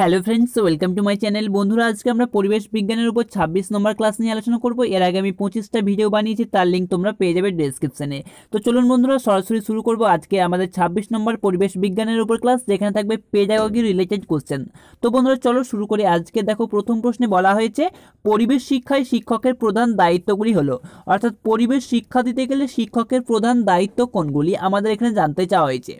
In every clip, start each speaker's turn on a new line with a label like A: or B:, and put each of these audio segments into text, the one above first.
A: hello friends welcome to my channel বন্ধুরা আজকে আমরা পরিবেশ বিজ্ঞানের উপর ছাব্বিশ নম্বর ক্লাস নিয়ে আলোচনা করবো এর আগে আমি পঁচিশটা ভিডিও বানিয়েছি তার লিঙ্ক তোমরা পেয়ে যাবে ডেসক্রিপশানে তো চলুন বন্ধুরা সরাসরি শুরু করব আজকে আমাদের ছাব্বিশ নম্বর পরিবেশ বিজ্ঞানের উপর ক্লাস যেখানে থাকবে পেজাগি রিলেটেড কোশ্চেন তো বন্ধুরা চলো শুরু করি আজকে দেখো প্রথম প্রশ্নে বলা হয়েছে পরিবেশ শিক্ষায় শিক্ষকের প্রধান দায়িত্বগুলি হলো অর্থাৎ পরিবেশ শিক্ষা দিতে গেলে শিক্ষকের প্রধান দায়িত্ব কোনগুলি আমাদের এখানে জানতে চাওয়া হয়েছে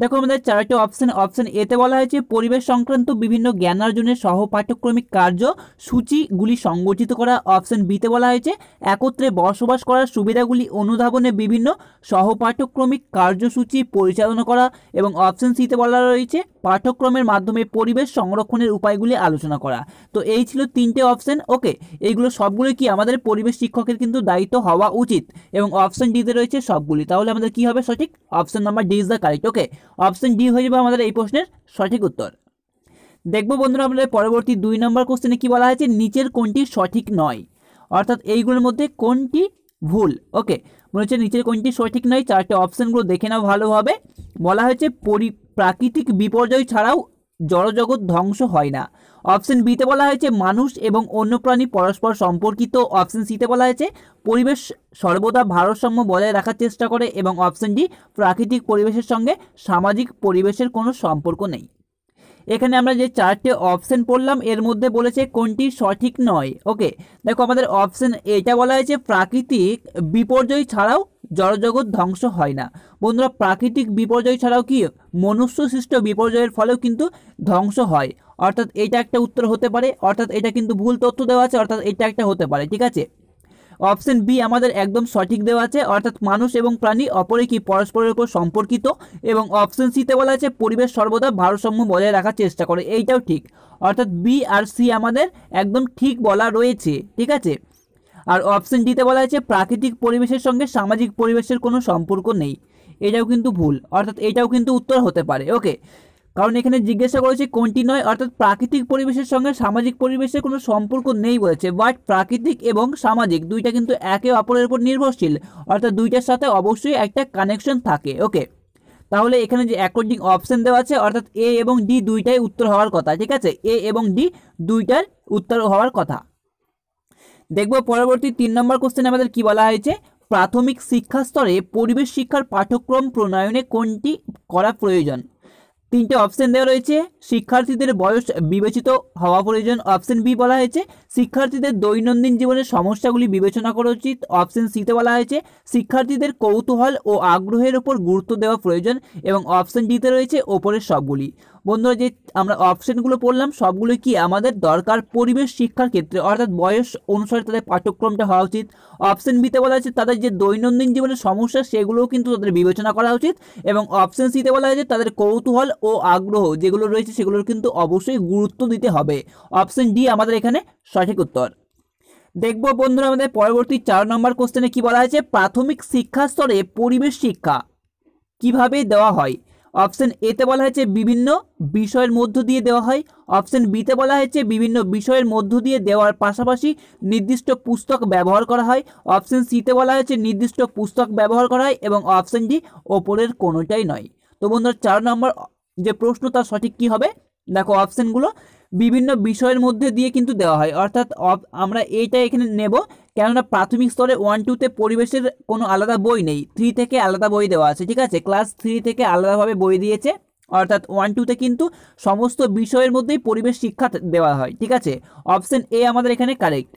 A: দেখো আমাদের চারটি অপশন অপশন এতে বলা হয়েছে পরিবেশ সংক্রান্ত বিভিন্ন জ্ঞানার্জনের সহ পাঠ্যক্রমিক কার্য সূচিগুলি সংগঠিত করা অপশন বিতে বলা হয়েছে একত্রে বসবাস করার সুবিধাগুলি অনুধাবনে বিভিন্ন সহপাঠ্যক্রমিক কার্যসূচি পরিচালনা করা এবং অপশন সিতে বলা রয়েছে পাঠ্যক্রমের মাধ্যমে পরিবেশ সংরক্ষণের উপায়গুলি আলোচনা করা তো এই ছিল তিনটে অপশন ওকে এইগুলো সবগুলো কি আমাদের পরিবেশ শিক্ষকের কিন্তু দায়িত্ব হওয়া উচিত এবং অপশন ডিতে রয়েছে সবগুলি তাহলে আমাদের কি হবে সঠিক option number D is the correct okay option D হয়ে যাবে আমাদের এই প্রশ্নের সঠিক উত্তর দেখবো বন্ধুরা আমাদের পরবর্তী দুই নম্বর কোশ্চেনে কি বলা হয়েছে নিচের কোনটি সঠিক নয় অর্থাৎ এইগুলোর মধ্যে কোনটি ভুল ওকে মনে হচ্ছে নিচের কোনটি সঠিক নয় চারটে অপশানগুলো দেখে নাও ভালোভাবে বলা হয়েছে পরি প্রাকৃতিক বিপর্যয় ছাড়াও জড়জগৎ ধ্বংস হয় না অপশন বিতে বলা হয়েছে মানুষ এবং অন্য প্রাণী পরস্পর সম্পর্কিত অপশন সিতে বলা হয়েছে পরিবেশ সর্বদা ভারসাম্য বজায় রাখার চেষ্টা করে এবং অপশন ডি প্রাকৃতিক পরিবেশের সঙ্গে সামাজিক পরিবেশের কোনো সম্পর্ক নেই এখানে আমরা যে চারটে অপশন পড়লাম এর মধ্যে বলেছে কোনটি সঠিক নয় ওকে দেখো আমাদের অপশন এটা বলা হয়েছে প্রাকৃতিক বিপর্যয় ছাড়াও জড়জগৎ ধ্বংস হয় না বন্ধুরা প্রাকৃতিক বিপর্যয় ছাড়াও কি মনুষ্য সৃষ্ট বিপর্যয়ের ফলেও কিন্তু ধ্বংস হয় অর্থাৎ এটা একটা উত্তর হতে পারে অর্থাৎ এটা কিন্তু ভুল তথ্য দেওয়া আছে অর্থাৎ এটা একটা হতে পারে ঠিক আছে অপশন বি আমাদের একদম সঠিক দেওয়া আছে অর্থাৎ মানুষ এবং প্রাণী অপরে কি পরস্পরের উপর সম্পর্কিত এবং অপশন সিতে বলা আছে পরিবেশ সর্বদা ভারসাম্য বজায় রাখার চেষ্টা করে এইটাও ঠিক অর্থাৎ বি আর সি আমাদের একদম ঠিক বলা রয়েছে ঠিক আছে আর অপশন ডিতে বলা হয়েছে প্রাকৃতিক পরিবেশের সঙ্গে সামাজিক পরিবেশের কোনো সম্পর্ক নেই এটাও কিন্তু ভুল অর্থাৎ এটাও কিন্তু উত্তর হতে পারে ওকে কারণ এখানে জিজ্ঞাসা করেছে কোনটি নয় অর্থাৎ প্রাকৃতিক পরিবেশের সঙ্গে সামাজিক পরিবেশের কোনো সম্পর্ক নেই বলেছে বাট প্রাকৃতিক এবং সামাজিক দুইটা কিন্তু একে অপরের উপর নির্ভরশীল অর্থাৎ দুইটার সাথে অবশ্যই একটা কানেকশন থাকে ওকে তাহলে এখানে যে অ্যাকর্ডিং অপশন দেওয়া আছে অর্থাৎ এ এবং ডি দুইটাই উত্তর হওয়ার কথা ঠিক আছে এ এবং ডি দুইটার উত্তর হওয়ার কথা দেখব পরবর্তী তিন নম্বর কোশ্চেন আমাদের কি বলা হয়েছে প্রাথমিক শিক্ষা স্তরে পরিবেশ শিক্ষার পাঠ্যক্রম প্রণয়নে কোনটি করা প্রয়োজন তিনটে অপশন দেওয়া রয়েছে শিক্ষার্থীদের বয়স বিবেচিত হওয়া প্রয়োজন অপশন বি বলা হয়েছে শিক্ষার্থীদের দৈনন্দিন জীবনের সমস্যাগুলি বিবেচনা করা উচিত অপশন সিতে বলা হয়েছে শিক্ষার্থীদের কৌতূহল ও আগ্রহের ওপর গুরুত্ব দেওয়া প্রয়োজন এবং অপশন ডিতে রয়েছে ওপরের সবগুলি বন্ধুরা যে আমরা অপশানগুলো পড়লাম সবগুলো কি আমাদের দরকার পরিবেশ শিক্ষার ক্ষেত্রে অর্থাৎ বয়স অনুসারে তাদের পাঠ্যক্রমটা হওয়া উচিত অপশান বিতে বলা হয়েছে তাদের যে দৈনন্দিন জীবনের সমস্যা সেগুলোও কিন্তু তাদের বিবেচনা করা উচিত এবং অপশান সিতে বলা হয়েছে তাদের কৌতূহল ও আগ্রহ যেগুলো রয়েছে সেগুলোর কিন্তু অবশ্যই গুরুত্ব দিতে হবে অপশান ডি আমাদের এখানে সঠিক উত্তর দেখব বন্ধুরা আমাদের পরবর্তী চার নম্বর কোশ্চেনে কি বলা হয়েছে প্রাথমিক শিক্ষা স্তরে পরিবেশ শিক্ষা কিভাবে দেওয়া হয় অপশন এতে বলা হয়েছে বিভিন্ন বিষয়ের মধ্য দিয়ে দেওয়া হয় অপশন বিতে বলা হয়েছে বিভিন্ন বিষয়ের মধ্য দিয়ে দেওয়ার পাশাপাশি নির্দিষ্ট পুস্তক ব্যবহার করা হয় অপশন সিতে বলা হয়েছে নির্দিষ্ট পুস্তক ব্যবহার করা হয় এবং অপশন ডি ওপরের কোনোটাই নয় তো বন্ধুরা চার নম্বর যে প্রশ্ন তার সঠিক কি হবে দেখো অপশানগুলো বিভিন্ন বিষয়ের মধ্যে দিয়ে কিন্তু দেওয়া হয় অর্থাৎ আমরা এইটা এখানে নেব কেননা প্রাথমিক স্তরে ওয়ান টুতে পরিবেশের কোনো আলাদা বই নেই থ্রি থেকে আলাদা বই দেওয়া আছে ঠিক আছে ক্লাস থ্রি থেকে আলাদাভাবে বই দিয়েছে অর্থাৎ ওয়ান টুতে কিন্তু সমস্ত বিষয়ের মধ্যেই পরিবেশ শিক্ষা দেওয়া হয় ঠিক আছে অপশন এ আমাদের এখানে কারেক্ট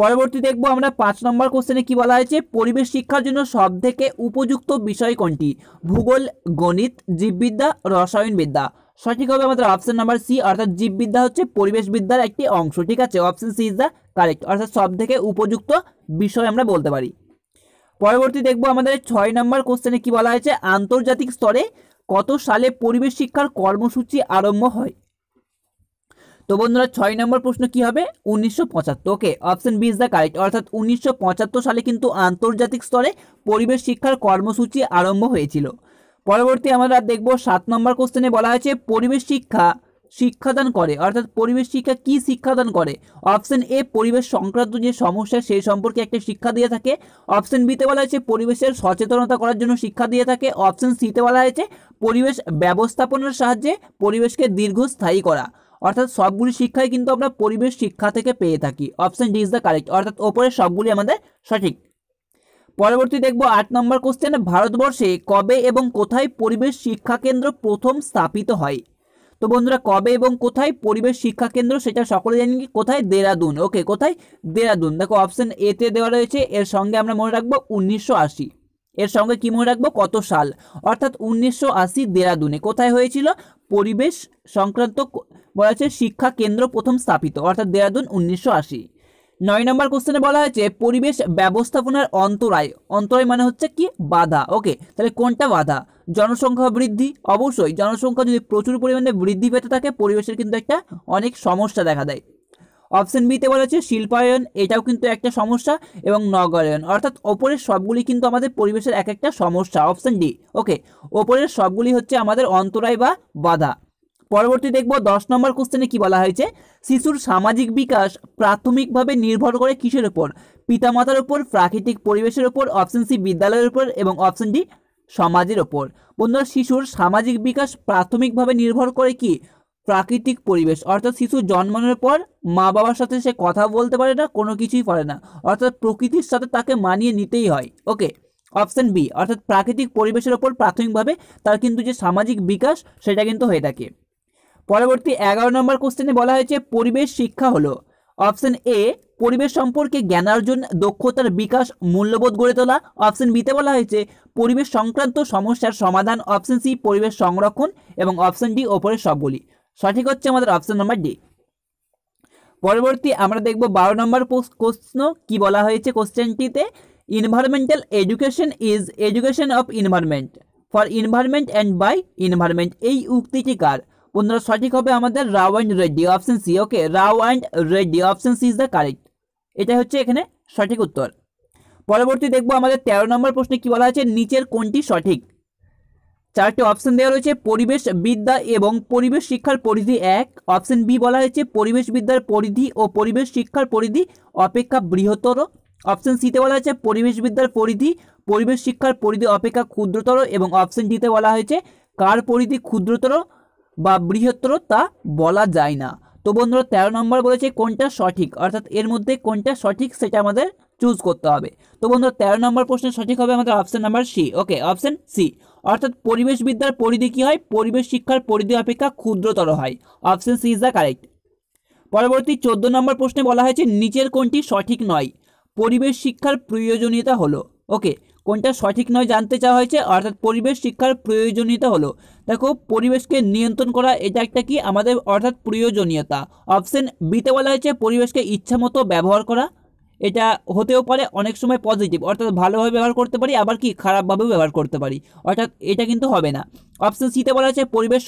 A: পরবর্তী দেখব আমরা পাঁচ নম্বর কোশ্চেনে কি বলা হয়েছে পরিবেশ শিক্ষার জন্য সব থেকে উপযুক্ত বিষয় কোনটি ভূগোল গণিত জীববিদ্যা রসায়নবিদ্যা সঠিক হবে আমাদের অপশন নাম্বার সি অর্থাৎ জীববিদ্যা হচ্ছে পরিবেশবিদ্যার একটি অংশ ঠিক আছে option C is the correct অর্থাৎ সব থেকে উপযুক্ত বিষয় আমরা বলতে পারি পরবর্তী দেখব আমাদের ছয় নম্বর কোশ্চেনে কি বলা হয়েছে আন্তর্জাতিক স্তরে কত সালে পরিবেশ শিক্ষার কর্মসূচি আরম্ভ হয় তো বন্ধুরা ছয় নম্বর প্রশ্ন কি হবে উনিশশো পঁচাত্তর okay option B is the correct অর্থাৎ উনিশশো সালে কিন্তু আন্তর্জাতিক স্তরে পরিবেশ শিক্ষার কর্মসূচি আরম্ভ হয়েছিল পরবর্তী আমরা দেখব সাত নম্বর কোশ্চেনে বলা হয়েছে পরিবেশ শিক্ষা শিক্ষাদান করে অর্থাৎ পরিবেশ শিক্ষা কি শিক্ষাদান করে অপশন এ পরিবেশ সংক্রান্ত যে সমস্যা সেই সম্পর্কে একটা শিক্ষা দিয়ে থাকে অপশন বিতে বলা হয়েছে পরিবেশের সচেতনতা করার জন্য শিক্ষা দিয়ে থাকে অপশন সিতে বলা হয়েছে পরিবেশ ব্যবস্থাপনার সাহায্যে পরিবেশকে দীর্ঘস্থায়ী করা অর্থাৎ সবগুলি শিক্ষাই কিন্তু আমরা পরিবেশ শিক্ষা থেকে পেয়ে থাকি option D is the correct অর্থাৎ ওপরের সবগুলি আমাদের সঠিক পরবর্তী দেখব আট নম্বর কোশ্চেন ভারতবর্ষে কবে এবং কোথায় পরিবেশ শিক্ষা কেন্দ্র প্রথম স্থাপিত হয় তো বন্ধুরা কবে এবং কোথায় পরিবেশ শিক্ষা কেন্দ্র সেটা সকলে জানি কি কোথায় দেরাদুন ওকে কোথায় দেরাদুন দেখো অপশন এতে দেওয়া রয়েছে এর সঙ্গে আমরা মনে রাখবো উনিশশো আশি এর সঙ্গে কি মনে রাখবো কত সাল অর্থাৎ উনিশশো আশি দেরাদুনে কোথায় হয়েছিল পরিবেশ সংক্রান্ত বলা হচ্ছে শিক্ষা কেন্দ্র প্রথম স্থাপিত অর্থাৎ দেরাদুন উনিশশো আশি নয় নম্বর কোশ্চেনে বলা হয়েছে পরিবেশ ব্যবস্থাপনার অন্তরায় অন্তরায় মানে হচ্ছে কি বাধা ওকে তাহলে কোনটা বাধা জনসংখ্যা বৃদ্ধি অবশ্যই জনসংখ্যা যদি প্রচুর পরিমাণে বৃদ্ধি পেতে থাকে পরিবেশের কিন্তু একটা অনেক সমস্যা দেখা দেয় অপশন বিতে বলা হচ্ছে শিল্পায়ন এটাও কিন্তু একটা সমস্যা এবং নগরায়ন অর্থাৎ ওপরের সবগুলি কিন্তু আমাদের পরিবেশের এক একটা সমস্যা অপশন ডি ওকে ওপরের সবগুলি হচ্ছে আমাদের অন্তরায় বা বাধা পরবর্তী দেখব দশ নম্বর কোশ্চেনে কি বলা হয়েছে শিশুর সামাজিক বিকাশ প্রাথমিকভাবে নির্ভর করে কিসের ওপর পিতামাতার উপর প্রাকৃতিক পরিবেশের ওপর অপশন সি বিদ্যালয়ের উপর এবং অপশন ডি সমাজের ওপর বন্ধুরা শিশুর সামাজিক বিকাশ প্রাথমিকভাবে নির্ভর করে কি প্রাকৃতিক পরিবেশ অর্থাৎ শিশু জন্মানোর পর মা বাবার সাথে সে কথা বলতে পারে না কোনো কিছুই পারে না অর্থাৎ প্রকৃতির সাথে তাকে মানিয়ে নিতেই হয় ওকে অপশান বি অর্থাৎ প্রাকৃতিক পরিবেশের ওপর প্রাথমিকভাবে তার কিন্তু যে সামাজিক বিকাশ সেটা কিন্তু হয়ে থাকে পরবর্তী এগারো নম্বর কোশ্চেনে বলা হয়েছে পরিবেশ শিক্ষা হলো অপশন এ পরিবেশ সম্পর্কে জ্ঞানার্জন দক্ষতার বিকাশ মূল্যবোধ গড়ে তোলা অপশন বিতে বলা হয়েছে পরিবেশ সংক্রান্ত সমস্যার সমাধান অপশন সি পরিবেশ সংরক্ষণ এবং অপশন ডি ওপরের সবগুলি সঠিক হচ্ছে আমাদের অপশন নম্বর ডি পরবর্তী আমরা দেখব বারো নম্বর প্রশ্ন কি বলা হয়েছে কোশ্চেনটিতে environmental education is education of environment for environment and by environment এই উক্তিটি কার বন্ধুরা সঠিক হবে আমাদের Rao and Reddy option C okay Rao and Reddy option C is the correct এটা হচ্ছে এখানে সঠিক উত্তর পরবর্তী দেখবো আমাদের তেরো নম্বর প্রশ্নে কি বলা আছে নিচের কোনটি সঠিক চারটি অপশন দেওয়া রয়েছে পরিবেশ বিদ্যা এবং পরিবেশ শিক্ষার পরিধি এক অপশন বি বলা হয়েছে পরিবেশ বিদ্যার পরিধি ও পরিবেশ শিক্ষার পরিধি অপেক্ষা বৃহত্তর অপশন সিতে বলা হয়েছে পরিবেশ বিদ্যার পরিধি পরিবেশ শিক্ষার পরিধি অপেক্ষা ক্ষুদ্রতর এবং অপশন ডিতে বলা হয়েছে কার পরিধি ক্ষুদ্রতর বা বৃহত্তর তা বলা যায় না তো বন্ধুরা তেরো নম্বর বলেছে কোনটা সঠিক অর্থাৎ এর মধ্যে কোনটা সঠিক সেটা আমাদের চুজ করতে হবে তো বন্ধুরা তেরো নম্বর প্রশ্নের সঠিক হবে আমাদের option number C okay option C অর্থাৎ পরিবেশবিদ্যার পরিধি কী হয় পরিবেশ শিক্ষার পরিধি অপেক্ষা ক্ষুদ্রতর হয় option C is the correct পরবর্তী চোদ্দ নম্বর প্রশ্নে বলা হয়েছে নিচের কোনটি সঠিক নয় পরিবেশ শিক্ষার প্রয়োজনীয়তা হলো ওকে কোনটা সঠিক নয় জানতে চাওয়া হয়েছে অর্থাৎ পরিবেশ শিক্ষার প্রয়োজনীয়তা হলো দেখো পরিবেশকে নিয়ন্ত্রণ করা এটা একটা কি আমাদের অর্থাৎ প্রয়োজনীয়তা অপশন বিতে বলা হয়েছে পরিবেশকে ইচ্ছা মতো ব্যবহার করা এটা হতেও পারে অনেক সময় পজিটিভ অর্থাৎ ভালোভাবে ব্যবহার করতে পারি আবার কি খারাপভাবেও ব্যবহার করতে পারি অর্থাৎ এটা কিন্তু হবে না অপশন সিতে বলা হয়েছে পরিবেশ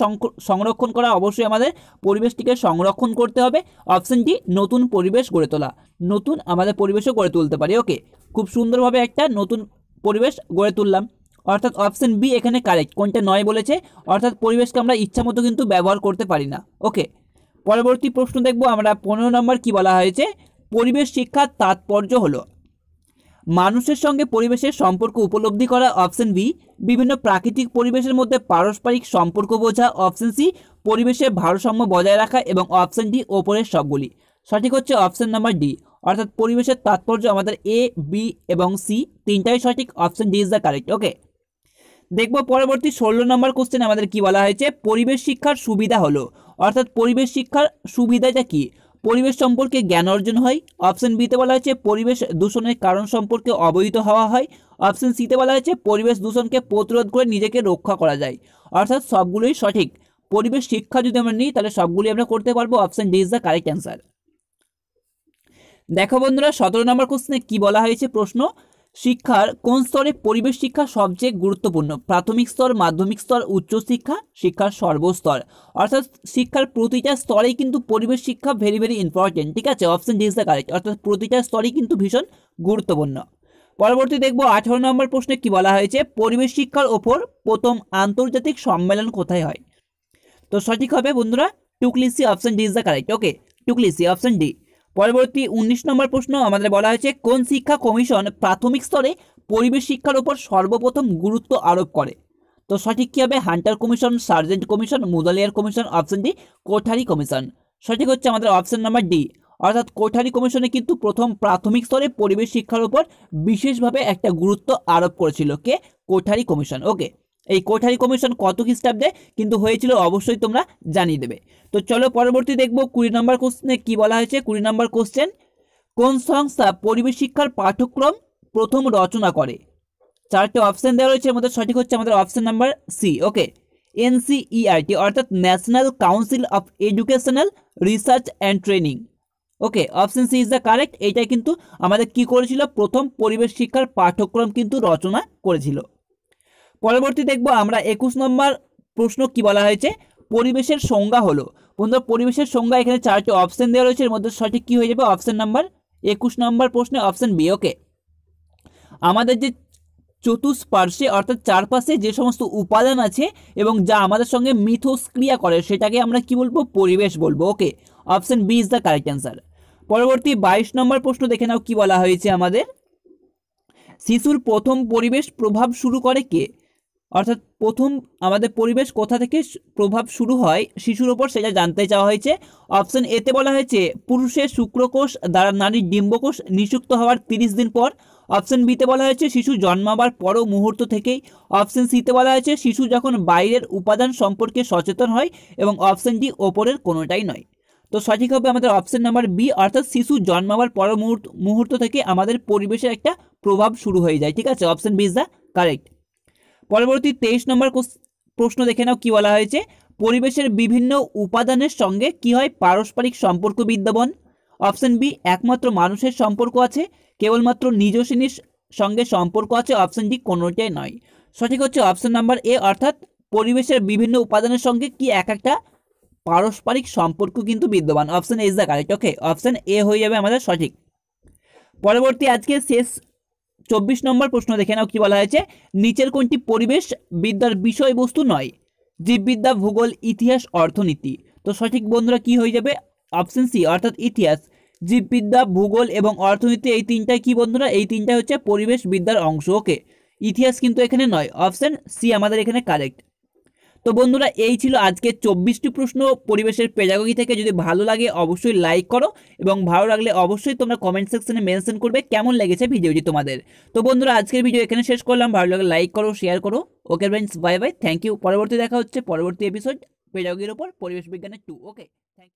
A: সংরক্ষণ করা অবশ্যই আমাদের পরিবেশটিকে সংরক্ষণ করতে হবে অপশনটি নতুন পরিবেশ গড়ে তোলা নতুন আমাদের পরিবেশও গড়ে তুলতে পারি ওকে খুব সুন্দরভাবে একটা নতুন পরিবেশ গড়ে তুললাম অর্থাৎ অপশান বি এখানে কারেক্ট কোনটা নয় বলেছে অর্থাৎ পরিবেশকে আমরা ইচ্ছা মতো কিন্তু ব্যবহার করতে পারি না ওকে পরবর্তী প্রশ্ন দেখব আমরা পনেরো নম্বর কি বলা হয়েছে পরিবেশ শিক্ষার তাৎপর্য হলো মানুষের সঙ্গে পরিবেশের সম্পর্ক উপলব্ধি করা অপশান বি বিভিন্ন প্রাকৃতিক পরিবেশের মধ্যে পারস্পরিক সম্পর্ক বোঝা অপশন সি পরিবেশের ভারসাম্য বজায় রাখা এবং অপশান ডি ওপরের সবগুলি সঠিক হচ্ছে অপশান নাম্বার ডি অর্থাৎ পরিবেশের তাৎপর্য আমাদের এ বি এবং সি তিনটাই সঠিক option D is the correct okay দেখবো পরবর্তী ষোলো নম্বর কোশ্চেন আমাদের কি বলা হয়েছে পরিবেশ শিক্ষার সুবিধা হলো অর্থাৎ পরিবেশ শিক্ষার সুবিধাটা কি পরিবেশ সম্পর্কে জ্ঞান অর্জন হয় অপশন বিতে বলা হয়েছে পরিবেশ দূষণের কারণ সম্পর্কে অবহিত হওয়া হয় অপশন সিতে বলা হয়েছে পরিবেশ দূষণকে প্রতিরোধ করে নিজেকে রক্ষা করা যায় অর্থাৎ সবগুলোই সঠিক পরিবেশ শিক্ষা যদি আমরা নিই তাহলে সবগুলি আমরা করতে পারবো option D is the correct answer দেখো বন্ধুরা সতেরো নম্বর কোশ্চেনে কি বলা হয়েছে প্রশ্ন শিক্ষার কোন স্তরে পরিবেশ শিক্ষা সবচেয়ে গুরুত্বপূর্ণ প্রাথমিক স্তর মাধ্যমিক স্তর উচ্চশিক্ষা শিক্ষার সর্বস্তর অর্থাৎ শিক্ষার প্রতিটা স্তরেই কিন্তু পরিবেশ শিক্ষা ভেরি ভেরি ইম্পর্টেন্ট ঠিক আছে option D is the correct অর্থাৎ প্রতিটা স্তরেই কিন্তু ভীষণ গুরুত্বপূর্ণ পরবর্তী দেখবো আঠারো নম্বর প্রশ্নে কি বলা হয়েছে পরিবেশ শিক্ষার ওপর প্রথম আন্তর্জাতিক সম্মেলন কোথায় হয় তো সঠিক হবে বন্ধুরা টুকলিসি option D is the correct okay টুকলিসি অপশন ডি পরবর্তী ১৯ নম্বর প্রশ্ন আমাদের বলা হয়েছে কোন শিক্ষা কমিশন প্রাথমিক স্তরে পরিবেশ শিক্ষার উপর সর্বপ্রথম গুরুত্ব আরোপ করে তো সঠিক কী হবে Hunter commission Sargent commission Mudaliar commission option D Kothari commission সঠিক হচ্ছে আমাদের অপশন নাম্বার ডি অর্থাৎ কোঠারি কমিশনে কিন্তু প্রথম প্রাথমিক স্তরে পরিবেশ শিক্ষার উপর বিশেষভাবে একটা গুরুত্ব আরোপ করেছিল কে কোঠারি কমিশন ওকে এই কোঠারি কমিশন কত খ্রিস্টাব্দে কিন্তু হয়েছিল অবশ্যই তোমরা জানিয়ে দেবে তো চলো পরবর্তী দেখব কুড়ি নম্বর কোশ্চেনে কি বলা হয়েছে কুড়ি নম্বর কোশ্চেন কোন সংস্থা পরিবেশ শিক্ষার পাঠ্যক্রম প্রথম রচনা করে চারটে অপশান দেওয়া রয়েছে আমাদের সঠিক হচ্ছে আমাদের option number C okay NCERT অর্থাৎ national council of educational research and training okay option C is the correct এইটাই কিন্তু আমাদের কি করেছিল প্রথম পরিবেশ শিক্ষার পাঠ্যক্রম কিন্তু রচনা করেছিল পরবর্তী দেখব আমরা একুশ নম্বর প্রশ্ন কি বলা হয়েছে পরিবেশের সংজ্ঞা হলো বন্ধুরা পরিবেশের সংজ্ঞা এখানে চারটি অপশন দেওয়া রয়েছে এর মধ্যে সঠিক কি হয়ে যাবে অপশন নাম্বার একুশ নম্বর প্রশ্নে অপশন বি ওকে আমাদের যে চতুষ্পার্শ্বে অর্থাৎ চারপাশে যে সমস্ত উপাদান আছে এবং যা আমাদের সঙ্গে মিথস্ক্রিয়া করে সেটাকে আমরা কি বলবো পরিবেশ বলবো okay option B is the correct answer পরবর্তী বাইশ নম্বর প্রশ্ন দেখে নাও কি বলা হয়েছে আমাদের শিশুর প্রথম পরিবেশ প্রভাব শুরু করে কে অর্থাৎ প্রথম আমাদের পরিবেশ কোথা থেকে প্রভাব শুরু হয় শিশুর ওপর সেটা জানতে চাওয়া হয়েছে অপশান এতে বলা হয়েছে পুরুষের শুক্রকোষ দ্বারা নারীর ডিম্বকোষ নিষুক্ত হওয়ার তিরিশ দিন পর অপশান বিতে বলা হয়েছে শিশু জন্মাবার পরও মুহূর্ত থেকেই অপশান সিতে বলা হয়েছে শিশু যখন বাইরের উপাদান সম্পর্কে সচেতন হয় এবং অপশান ডি ওপরের কোনোটাই নয় তো সঠিক হবে আমাদের অপশান নাম্বার বি অর্থাৎ শিশু জন্মাবার পর মুহূর্ত থেকে আমাদের পরিবেশের একটা প্রভাব শুরু হয়ে যায় ঠিক আছে option B is the correct পরবর্তী তেইশ নম্বর প্রশ্ন দেখে নাও কি বলা হয়েছে পরিবেশের বিভিন্ন উপাদানের সঙ্গে কি হয় পারস্পরিক সম্পর্ক বিদ্যমান অপশন বি একমাত্র মানুষের সম্পর্ক আছে কেবলমাত্র নিজ শ্রেণীর সঙ্গে সম্পর্ক আছে অপশন ডি কোনোটাই নয় সঠিক হচ্ছে অপশন নাম্বার এ অর্থাৎ পরিবেশের বিভিন্ন উপাদানের সঙ্গে কি এক একটা পারস্পরিক সম্পর্ক কিন্তু বিদ্যমান option is the correct okay option A হয়ে যাবে আমাদের সঠিক পরবর্তী আজকে শেষ চব্বিশ নম্বর প্রশ্ন দেখে নাও কি বলা হয়েছে নিচের কোনটি পরিবেশ বিদ্যার বিষয়বস্তু নয় জীববিদ্যা ভূগোল ইতিহাস অর্থনীতি তো সঠিক বন্ধুরা কি হয়ে যাবে অপশন সি অর্থাৎ ইতিহাস জীববিদ্যা ভূগোল এবং অর্থনীতি এই তিনটায় কি বন্ধুরা এই তিনটা হচ্ছে পরিবেশ বিদ্যার অংশ ওকে ইতিহাস কিন্তু এখানে নয় অপশন সি আমাদের এখানে কারেক্ট তো বন্ধুরা এই ছিল আজকে চব্বিশটি প্রশ্ন পরিবেশের পেজাগগি থেকে যদি ভালো লাগে অবশ্যই লাইক করো এবং ভালো লাগলে অবশ্যই তোমরা কমেন্ট সেকশনে মেনশন করবে কেমন লেগেছে ভিডিওটি তোমাদের তো বন্ধুরা আজকের ভিডিও এখানে শেষ করলাম ভালো লাগে লাইক করো শেয়ার করো okay friends bye bye thank you পরবর্তী দেখা হচ্ছে পরবর্তী এপিসোড পেজাগির ওপর পরিবেশ বিজ্ঞানের টু ওকে থ্যাংক ইউ